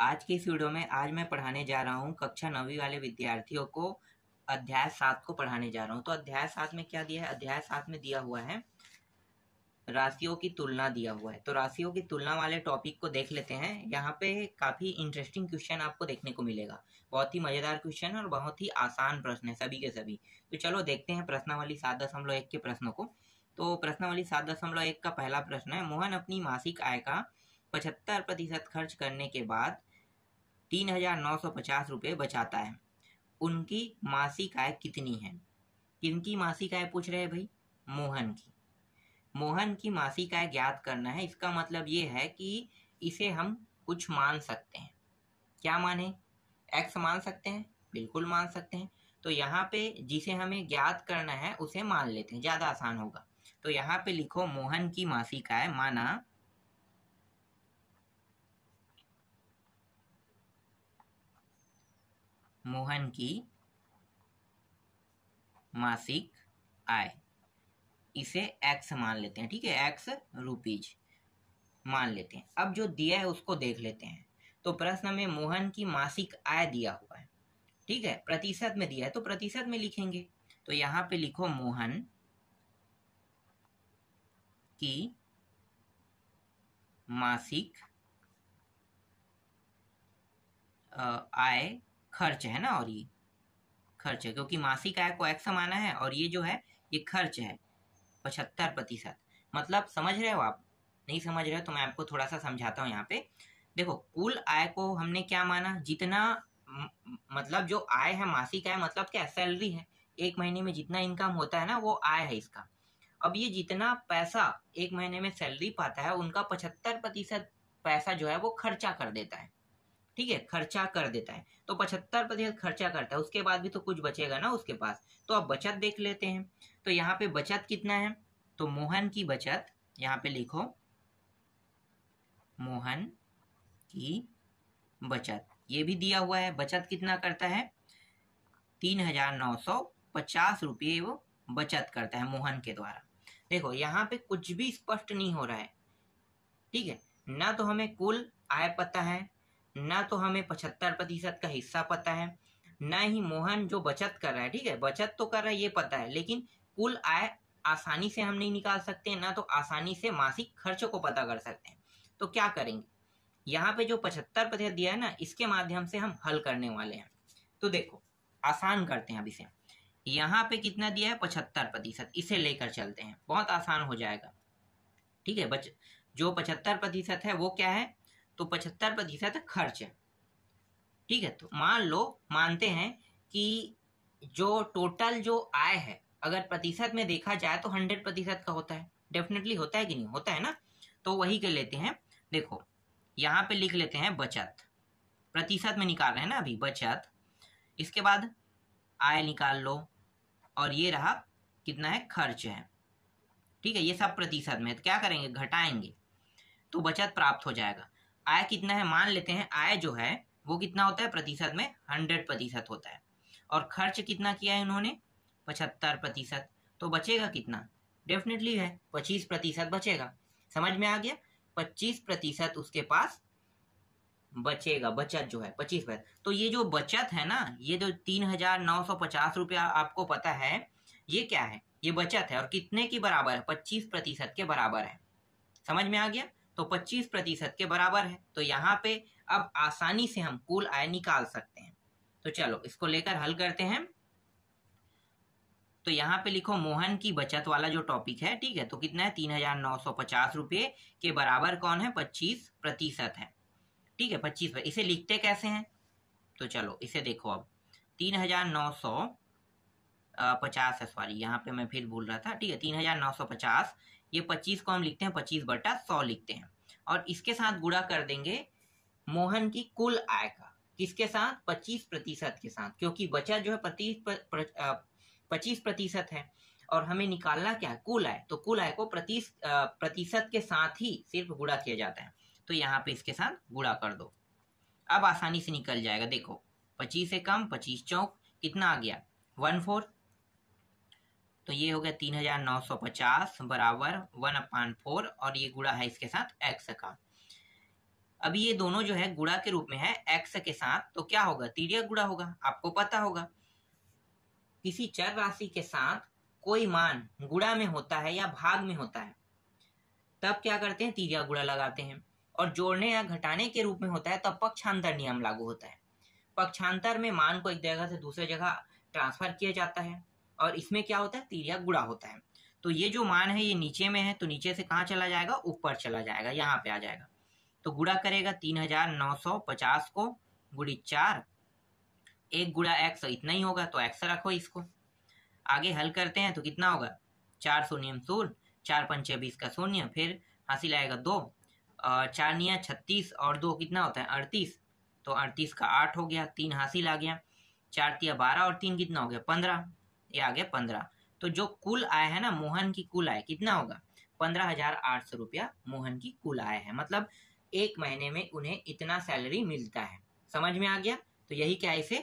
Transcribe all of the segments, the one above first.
आज के इस वीडियो में आज मैं पढ़ाने जा रहा हूँ कक्षा नवी वाले विद्यार्थियों को अध्याय सात को पढ़ाने जा रहा हूँ तो अध्याय सात में क्या दिया है अध्याय सात में दिया हुआ है राशियों की तुलना दिया हुआ है तो राशियों की तुलना वाले टॉपिक को देख लेते हैं यहाँ पे काफ़ी इंटरेस्टिंग क्वेश्चन आपको देखने को मिलेगा बहुत ही मज़ेदार क्वेश्चन और बहुत ही आसान प्रश्न है सभी के सभी तो चलो देखते हैं वाली सात दशमलव एक के प्रश्नों को तो वाली सात दशमलव एक का पहला प्रश्न है मोहन अपनी मासिक आय का पचहत्तर प्रतिशत खर्च करने के बाद तीन हजार नौ सौ पचास रुपये बचाता है उनकी मासिक आय कितनी है किनकी मासिक आय पूछ रहे हैं भाई मोहन की मोहन की मासिक आय ज्ञात करना है इसका मतलब ये है कि इसे हम कुछ मान सकते हैं क्या माने एक्स मान सकते हैं बिल्कुल मान सकते हैं तो यहाँ पे जिसे हमें ज्ञात करना है उसे मान लेते हैं ज़्यादा आसान होगा तो यहाँ पे लिखो मोहन की मासिक आय माना मोहन की मासिक आय इसे एक्स मान लेते हैं ठीक है एक्स रुपीज मान लेते हैं अब जो दिया है उसको देख लेते हैं तो प्रश्न में मोहन की मासिक आय दिया हुआ है ठीक है प्रतिशत में दिया है तो प्रतिशत में लिखेंगे तो यहां पे लिखो मोहन की मासिक आय खर्च है ना और ये खर्च है क्योंकि मासिक आय को एक्स माना है और ये जो है ये खर्च है पचहत्तर प्रतिशत मतलब समझ रहे हो आप नहीं समझ रहे हो तो मैं आपको थोड़ा सा समझाता हूँ यहाँ पे देखो कुल आय को हमने क्या माना जितना मतलब जो आय है मासिक आय मतलब क्या सैलरी है एक महीने में जितना इनकम होता है ना वो आय है इसका अब ये जितना पैसा एक महीने में सैलरी पाता है उनका पचहत्तर प्रतिशत पैसा जो है वो खर्चा कर देता है ठीक है खर्चा कर देता है तो पचहत्तर प्रतिशत खर्चा करता है उसके बाद भी तो कुछ बचेगा ना उसके पास तो आप बचत देख लेते हैं तो यहाँ पे बचत कितना है तो मोहन की बचत यहाँ पे लिखो मोहन की बचत ये भी दिया हुआ है बचत कितना करता है तीन हजार नौ सौ पचास रुपये वो बचत करता है मोहन के द्वारा देखो यहाँ पे कुछ भी स्पष्ट नहीं हो रहा है ठीक है ना तो हमें कुल आय पता है ना तो हमें पचहत्तर प्रतिशत का हिस्सा पता है ना ही मोहन जो बचत कर रहा है ठीक है बचत तो कर रहा है ये पता है लेकिन कुल आय आसानी से हम नहीं निकाल सकते ना तो आसानी से मासिक खर्चों को पता कर सकते हैं तो क्या करेंगे यहाँ पे जो पचहत्तर प्रतिशत दिया है ना इसके माध्यम से हम हल करने वाले हैं तो देखो आसान करते हैं अब इसे यहाँ पे कितना दिया है पचहत्तर प्रतिशत इसे लेकर चलते हैं बहुत आसान हो जाएगा ठीक है बच जो पचहत्तर प्रतिशत है वो क्या है तो पचहत्तर प्रतिशत खर्च है ठीक है तो मान लो मानते हैं कि जो टोटल जो आय है अगर प्रतिशत में देखा जाए तो हंड्रेड प्रतिशत का होता है डेफिनेटली होता है कि नहीं होता है ना तो वही कर लेते हैं देखो यहाँ पे लिख लेते हैं बचत प्रतिशत में निकाल रहे हैं ना अभी बचत इसके बाद आय निकाल लो और ये रहा कितना है खर्च है ठीक है ये सब प्रतिशत में तो क्या करेंगे घटाएंगे तो बचत प्राप्त हो जाएगा आय कितना है मान लेते हैं आय जो है वो कितना होता है प्रतिशत में हंड्रेड प्रतिशत होता है और खर्च कितना किया है उन्होंने पचहत्तर प्रतिशत तो बचेगा कितना डेफिनेटली है पच्चीस प्रतिशत बचेगा समझ में आ गया पच्चीस प्रतिशत उसके पास बचेगा बचत जो है पच्चीस प्रतिशत तो ये जो बचत है ना ये जो तीन हजार नौ सौ पचास रुपया आपको पता है ये क्या है ये बचत है और कितने की बराबर है पच्चीस प्रतिशत के बराबर है समझ में आ गया तो 25 प्रतिशत के बराबर है तो यहाँ पे अब आसानी से हम कुल आय निकाल सकते हैं तो चलो इसको लेकर हल करते हैं तो यहाँ पे लिखो मोहन की बचत वाला जो टॉपिक है ठीक है तो कितना है तीन हजार नौ सौ पचास रुपये के बराबर कौन है पच्चीस प्रतिशत है ठीक है पच्चीस इसे लिखते कैसे हैं तो चलो इसे देखो अब तीन हजार नौ सौ पचास है सॉरी यहाँ पे मैं फिर भूल रहा था ठीक है तीन हजार नौ सौ पचास ये पच्चीस को हम लिखते हैं पच्चीस बटा सौ लिखते हैं और इसके साथ गुड़ा कर देंगे मोहन की कुल आय का किसके साथ पच्चीस प्रतिशत के साथ क्योंकि बचा जो है पच्चीस पच्चीस प्रतिशत है और हमें निकालना क्या है कुल आय तो कुल आय को प्रतीस प्रतिशत के साथ ही सिर्फ गुड़ा किया जाता है तो यहाँ पे इसके साथ गुड़ा कर दो अब आसानी से निकल जाएगा देखो पच्चीस से कम पच्चीस चौक कितना आ गया वन फोर्थ तो ये हो गया तीन हजार नौ सौ पचास बराबर वन अपान फोर और ये गुड़ा है इसके साथ एक्स का अब ये दोनों जो है गुड़ा के रूप में है एक्स के साथ तो क्या होगा तिरिया गुड़ा होगा आपको पता होगा किसी चर राशि के साथ कोई मान गुड़ा में होता है या भाग में होता है तब क्या करते हैं तिरिया गुड़ा लगाते हैं और जोड़ने या घटाने के रूप में होता है तब पक्षांतर नियम लागू होता है पक्षांतर में मान को एक जगह से दूसरे जगह ट्रांसफर किया जाता है और इसमें क्या होता है तिरिया गुड़ा होता है तो ये जो मान है ये नीचे में है तो नीचे से कहाँ चला जाएगा ऊपर चला जाएगा यहाँ पे आ जाएगा तो गुड़ा करेगा तीन हजार नौ सौ पचास को गुड़ी चार एक गुड़ा एक्स तो इतना ही होगा तो एक्स रखो इसको आगे हल करते हैं तो कितना होगा चार शून्य सोल चार पंच बीस का शून्य फिर हासिल आएगा दो चार निया छत्तीस और दो कितना होता है अड़तीस तो अड़तीस का आठ हो गया तीन हासिल आ गया चार तिया बारह और तीन कितना हो गया पंद्रह ये आ गया पंद्रह तो जो कुल आय है ना मोहन की कुल आय कितना होगा पंद्रह हजार आठ सौ रुपया मोहन की कुल आय है मतलब एक महीने में उन्हें इतना सैलरी मिलता है समझ में आ गया तो यही क्या इसे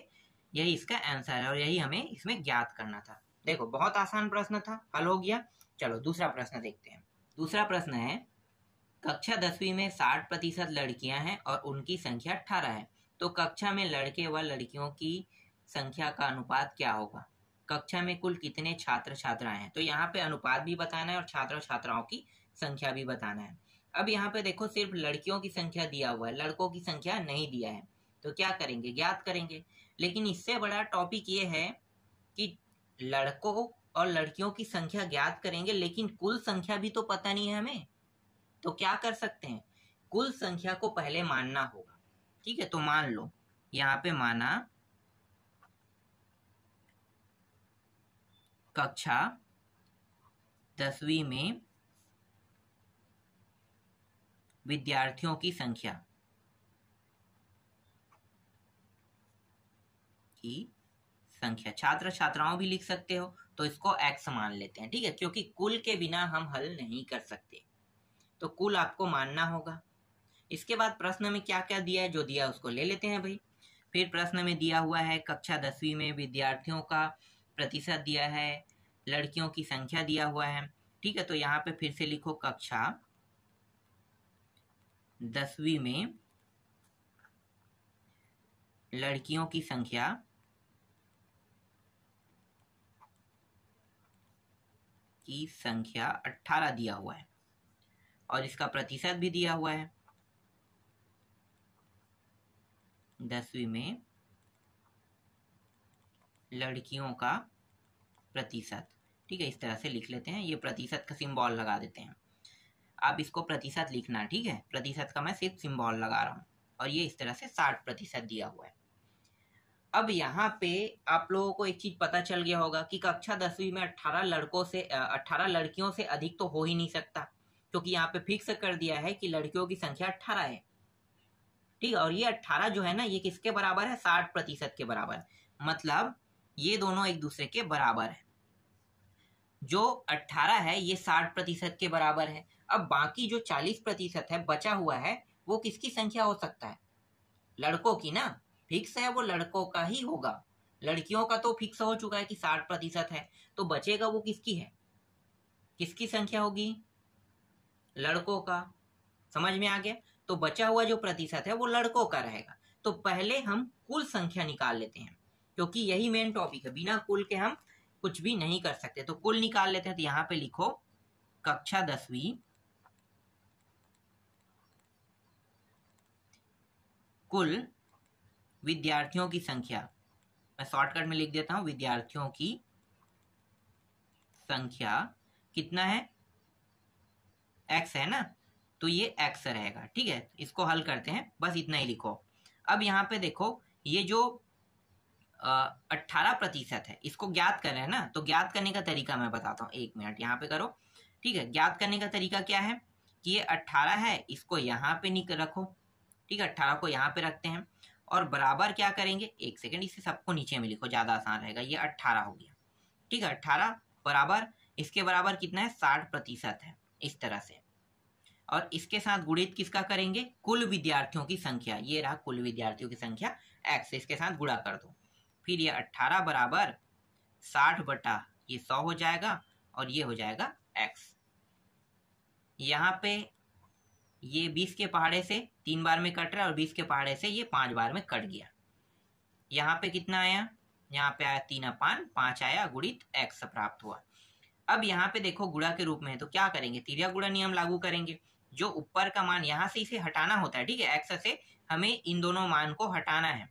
यही इसका आंसर है और यही हमें इसमें ज्ञात करना था देखो बहुत आसान प्रश्न था हल हो गया चलो दूसरा प्रश्न देखते हैं दूसरा प्रश्न है कक्षा दसवीं में साठ प्रतिशत लड़कियां हैं और उनकी संख्या अठारह है तो कक्षा में लड़के व लड़कियों की संख्या का अनुपात क्या होगा कक्षा में कुल कितने छात्र छात्राएं हैं तो यहाँ पे अनुपात भी बताना है और छात्र छात्राओं की संख्या भी बताना है अब यहाँ पे देखो सिर्फ लड़कियों की संख्या दिया हुआ है लड़कों की संख्या नहीं दिया है तो क्या करेंगे ज्ञात करेंगे लेकिन इससे बड़ा टॉपिक ये है कि लड़कों और लड़कियों की संख्या ज्ञात करेंगे लेकिन कुल संख्या भी तो पता नहीं है हमें तो क्या कर सकते हैं कुल संख्या को पहले मानना होगा ठीक है तो मान लो यहाँ पे माना कक्षा दसवीं में विद्यार्थियों की संख्या की संख्या छात्र छात्राओं भी लिख सकते हो तो इसको एक्स मान लेते हैं ठीक है क्योंकि कुल के बिना हम हल नहीं कर सकते तो कुल आपको मानना होगा इसके बाद प्रश्न में क्या क्या दिया है जो दिया उसको ले लेते हैं भाई फिर प्रश्न में दिया हुआ है कक्षा दसवीं में विद्यार्थियों का प्रतिशत दिया है लड़कियों की संख्या दिया हुआ है ठीक है तो यहाँ पे फिर से लिखो कक्षा दसवीं में लड़कियों की संख्या की संख्या अट्ठारह दिया हुआ है और इसका प्रतिशत भी दिया हुआ है दसवीं में लड़कियों का प्रतिशत ठीक है इस तरह से लिख लेते हैं ये प्रतिशत का सिम्बॉल लगा देते हैं आप इसको प्रतिशत लिखना ठीक है प्रतिशत का मैं सिर्फ सिम्बॉल लगा रहा हूँ और ये इस तरह से साठ प्रतिशत दिया हुआ है अब यहाँ पे आप लोगों को एक चीज पता चल गया होगा कि कक्षा दसवीं में अट्ठारह लड़कों से अट्ठारह लड़कियों से अधिक तो हो ही नहीं सकता क्योंकि यहाँ पे फिक्स कर दिया है कि लड़कियों की संख्या अट्ठारह है ठीक है और ये अट्ठारह जो है ना ये किसके बराबर है साठ प्रतिशत के बराबर मतलब ये दोनों एक दूसरे के बराबर है जो 18 है ये 60 प्रतिशत के बराबर है अब बाकी जो 40 प्रतिशत है बचा हुआ है वो किसकी संख्या हो सकता है लड़कों की ना फिक्स है वो लड़कों का ही होगा लड़कियों का तो फिक्स हो चुका है कि 60 प्रतिशत है तो बचेगा वो किसकी है किसकी संख्या होगी लड़कों का समझ में आ गया तो बचा हुआ जो प्रतिशत है वो लड़कों का रहेगा तो पहले हम कुल संख्या निकाल लेते हैं क्योंकि यही मेन टॉपिक है बिना कुल के हम कुछ भी नहीं कर सकते तो कुल निकाल लेते हैं तो यहाँ पे लिखो कक्षा दसवीं कुल विद्यार्थियों की संख्या मैं शॉर्टकट में लिख देता हूं विद्यार्थियों की संख्या कितना है एक्स है ना तो ये एक्स रहेगा ठीक है इसको हल करते हैं बस इतना ही लिखो अब यहां पे देखो ये जो अट्ठारह प्रतिशत है इसको ज्ञात करें ना तो ज्ञात करने का तरीका मैं बताता हूँ एक मिनट यहाँ पे करो ठीक है ज्ञात करने का तरीका क्या है कि ये अट्ठारह है इसको यहाँ पे निकल रखो ठीक है अट्ठारह को यहाँ पे रखते हैं और बराबर क्या करेंगे एक सेकेंड इसे सबको नीचे में लिखो ज़्यादा आसान रहेगा ये अट्ठारह हो गया ठीक है अट्ठारह बराबर इसके बराबर कितना है साठ प्रतिशत है इस तरह से और इसके साथ गुणित किसका करेंगे कुल विद्यार्थियों की संख्या ये रहा कुल विद्यार्थियों की संख्या एक्स इसके साथ गुणा कर दो फिर ये अट्ठारह बराबर साठ बटा ये सौ हो जाएगा और ये हो जाएगा एक्स यहाँ पे ये बीस के पहाड़े से तीन बार में कट रहा है और बीस के पहाड़े से ये पांच बार में कट गया यहाँ पे कितना आया यहाँ पे आया तीन अपान पांच आया गुणित एक्स प्राप्त हुआ अब यहाँ पे देखो गुड़ा के रूप में है तो क्या करेंगे तिरिया गुड़ा नियम लागू करेंगे जो ऊपर का मान यहाँ से इसे हटाना होता है ठीक है एक्स से हमें इन दोनों मान को हटाना है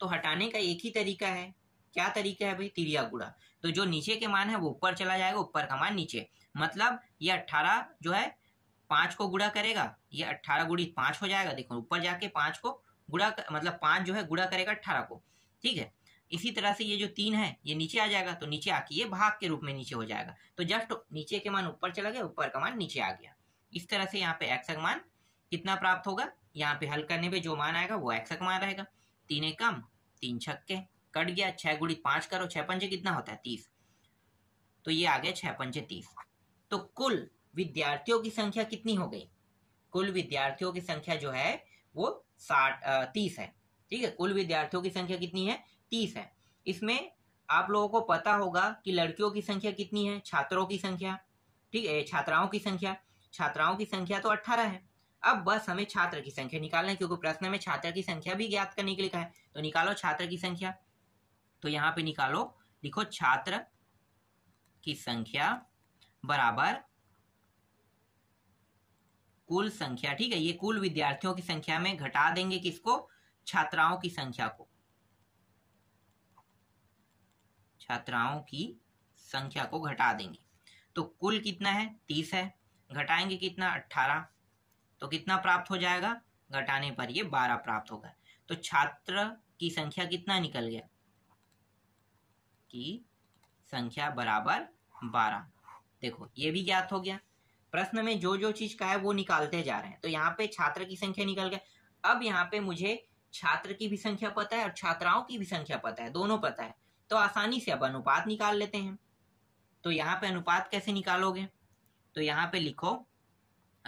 तो हटाने का एक ही तरीका है क्या तरीका है भाई तिरिया गुड़ा तो जो नीचे के मान है वो ऊपर चला जाएगा ऊपर का मान नीचे मतलब ये अट्ठारह जो है पाँच को गुड़ा करेगा ये अट्ठारह गुड़ी पाँच हो जाएगा देखो ऊपर जाके पाँच को गुड़ा मतलब पाँच जो है गुड़ा करेगा अट्ठारह को ठीक है इसी तरह से ये जो तीन है ये नीचे आ जाएगा तो नीचे आके ये भाग के रूप में नीचे हो जाएगा तो जस्ट नीचे के मान ऊपर चला गया ऊपर का मान नीचे आ गया इस तरह से यहाँ पे एक्सक मान कितना प्राप्त होगा यहाँ पे हल करने पे जो मान आएगा वो एक्सक मान रहेगा तीन कम तीन छक्के कट गया छह गुड़ी पांच करो छह पंजे कितना होता है तीस तो ये आ गया छह पंजे तीस तो कुल विद्यार्थियों की संख्या कितनी हो गई कुल विद्यार्थियों की संख्या जो है वो साठ तीस है ठीक है कुल विद्यार्थियों की संख्या कितनी है तीस है इसमें आप लोगों को पता होगा कि लड़कियों की संख्या कितनी है छात्रों की संख्या ठीक है छात्राओं की संख्या छात्राओं की संख्या तो अट्ठारह है अब बस हमें छात्र की संख्या निकालना है क्योंकि प्रश्न में छात्र की संख्या भी ज्ञात करने के लिए कहा है तो निकालो छात्र की संख्या तो यहाँ पे निकालो लिखो छात्र की संख्या बराबर कुल संख्या ठीक है ये कुल विद्यार्थियों की संख्या में घटा देंगे किसको छात्राओं की संख्या को छात्राओं की संख्या को घटा देंगे तो कुल कितना है तीस है घटाएंगे कितना अट्ठारह तो कितना प्राप्त हो जाएगा घटाने पर ये बारह प्राप्त होगा तो छात्र की संख्या कितना निकल गया की संख्या बराबर बारह देखो ये भी ज्ञात हो गया प्रश्न में जो जो चीज का है वो निकालते जा रहे हैं तो यहाँ पे छात्र की संख्या निकल गया अब यहाँ पे मुझे छात्र की भी संख्या पता है और छात्राओं की भी संख्या पता है दोनों पता है तो आसानी से अब अनुपात निकाल लेते हैं तो यहाँ पे अनुपात कैसे निकालोगे तो यहाँ पे लिखो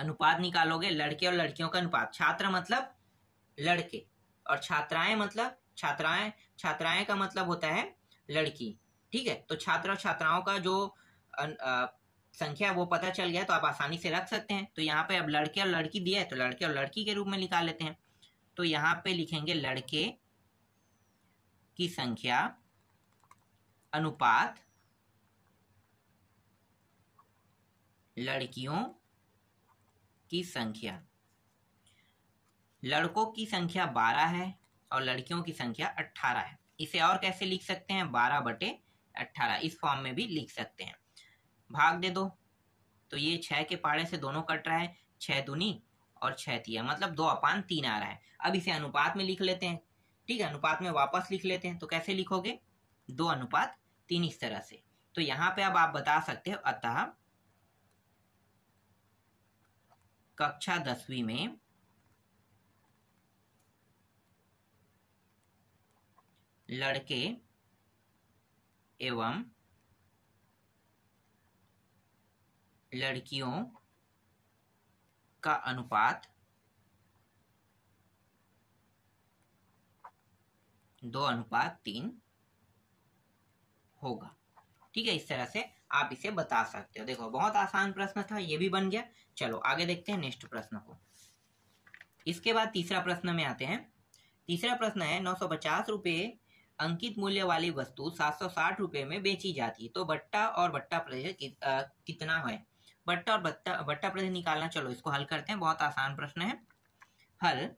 अनुपात निकालोगे लड़के और लड़कियों का अनुपात छात्र मतलब लड़के और छात्राएं मतलब छात्राएं छात्राएं का मतलब होता है लड़की ठीक है तो छात्र और छात्राओं का जो संख्या वो पता चल गया तो आप आसानी से रख सकते हैं तो यहाँ पे अब लड़के और लड़की दिया है तो लड़के और लड़की के रूप में निकाल लेते हैं तो यहाँ पे लिखेंगे लड़के की संख्या अनुपात लड़कियों की संख्या लड़कों की संख्या बारह है और लड़कियों की संख्या अट्ठारह है इसे और कैसे लिख सकते हैं बारह बटे अट्ठारह इस फॉर्म में भी लिख सकते हैं भाग दे दो तो ये छह के पाड़े से दोनों कट रहा है छह दुनी और छह तिया मतलब दो अपान तीन आ रहा है अब इसे अनुपात में लिख लेते हैं ठीक है अनुपात में वापस लिख लेते हैं तो कैसे लिखोगे दो अनुपात तीन इस तरह से तो यहाँ पे अब आप बता सकते हो अतः कक्षा दसवीं में लड़के एवं लड़कियों का अनुपात दो अनुपात तीन होगा ठीक है इस तरह से आप इसे बता सकते हो देखो बहुत आसान प्रश्न था ये भी बन गया चलो आगे देखते हैं नेक्स्ट प्रश्न को इसके बाद तीसरा प्रश्न में आते हैं तीसरा प्रश्न है नौ सौ पचास अंकित मूल्य वाली वस्तु सात सौ साठ रुपये में बेची जाती है तो बट्टा और बट्टा प्रतिशत कि, कितना है बट्टा और बट्टा बट्टा प्रतिशत निकालना चलो इसको हल करते हैं बहुत आसान प्रश्न है हल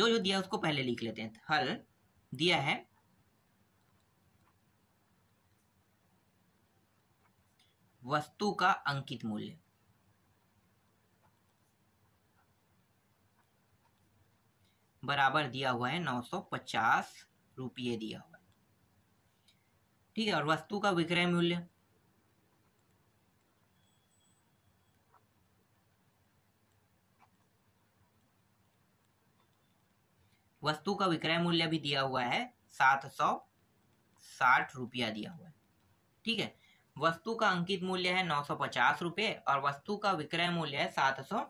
जो जो दिया उसको पहले लिख लेते हैं हल दिया है वस्तु का अंकित मूल्य बराबर दिया हुआ है नौ सौ पचास रुपये दिया हुआ है ठीक है और वस्तु का विक्रय मूल्य वस्तु का विक्रय मूल्य भी दिया हुआ है सात सौ साठ रुपया दिया हुआ है ठीक है वस्तु का अंकित मूल्य है नौ सौ पचास रुपये और वस्तु का विक्रय मूल्य है सात सौ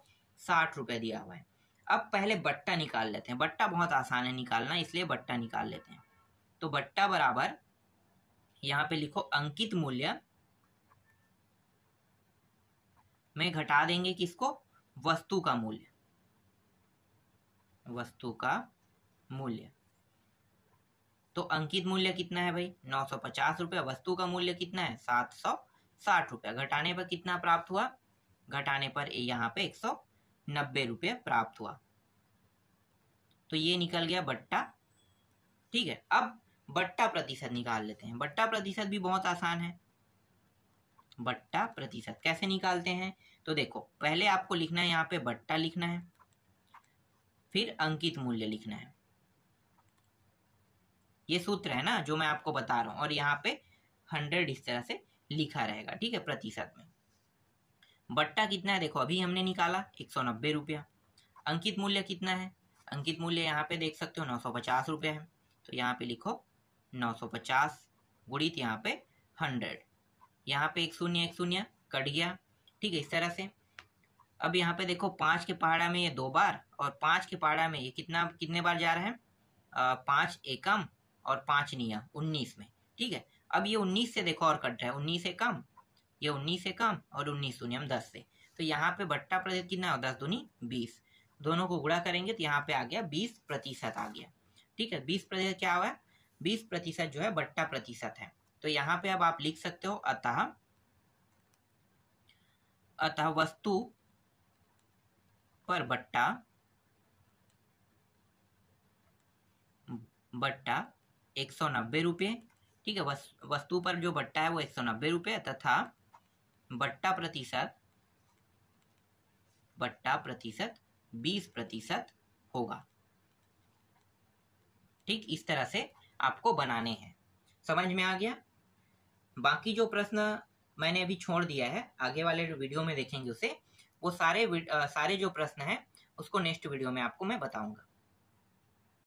साठ रुपये दिया हुआ है अब पहले बट्टा निकाल लेते हैं बट्टा बहुत आसान है निकालना इसलिए बट्टा निकाल लेते हैं तो बट्टा बराबर यहाँ पे लिखो अंकित मूल्य में घटा देंगे किसको वस्तु का मूल्य वस्तु का मूल्य तो अंकित मूल्य कितना है भाई नौ सौ पचास रुपया वस्तु का मूल्य कितना है सात सौ साठ रुपया घटाने पर कितना प्राप्त हुआ घटाने पर यहाँ पे एक सौ नब्बे रुपये प्राप्त हुआ तो ये निकल गया बट्टा ठीक है अब बट्टा प्रतिशत निकाल लेते हैं बट्टा प्रतिशत भी बहुत आसान है बट्टा प्रतिशत कैसे निकालते हैं तो देखो पहले आपको लिखना है यहाँ पे बट्टा लिखना है फिर अंकित मूल्य लिखना है ये सूत्र है ना जो मैं आपको बता रहा हूं और यहाँ पे हंड्रेड इस तरह से लिखा रहेगा ठीक है प्रतिशत में बट्टा कितना है देखो अभी हमने निकाला एक सौ नब्बे रुपया अंकित मूल्य कितना है अंकित मूल्य यहाँ पे देख सकते हो नौ सौ पचास रुपये है तो यहाँ पे लिखो नौ सौ पचास गुड़ित यहाँ पे हंड्रेड यहाँ पे एक शून्य एक शून्य कट गया ठीक है इस तरह से अब यहाँ पे देखो पाँच के पहाड़ा में ये दो बार और पाँच के पहाड़ा में ये कितना कितने बार जा रहा है पाँच एकम और पाँच निया उन्नीस में ठीक है अब ये उन्नीस से देखो और कट रहा है उन्नीस एकम ये उन्नीस से कम और उन्नीस दूनियम दस से तो यहाँ पे बट्टा प्रतिशत कितना है दस दूनी बीस दोनों को गुड़ा करेंगे तो यहाँ पे आ गया बीस प्रतिशत आ गया ठीक है बीस प्रतिशत क्या हुआ बीस प्रतिशत जो है बट्टा प्रतिशत है तो यहाँ पे अब आप लिख सकते हो अतः अतः वस्तु पर बट्टा बट्टा एक सौ नब्बे रुपये ठीक है वस्तु पर जो बट्टा है वो एक सौ नब्बे रुपये तथा बट्टा प्रतिशत बट्टा प्रतिशत बीस प्रतिशत होगा ठीक इस तरह से आपको बनाने हैं समझ में आ गया बाकी जो प्रश्न मैंने अभी छोड़ दिया है आगे वाले वीडियो में देखेंगे उसे वो सारे आ, सारे जो प्रश्न है उसको नेक्स्ट वीडियो में आपको मैं बताऊंगा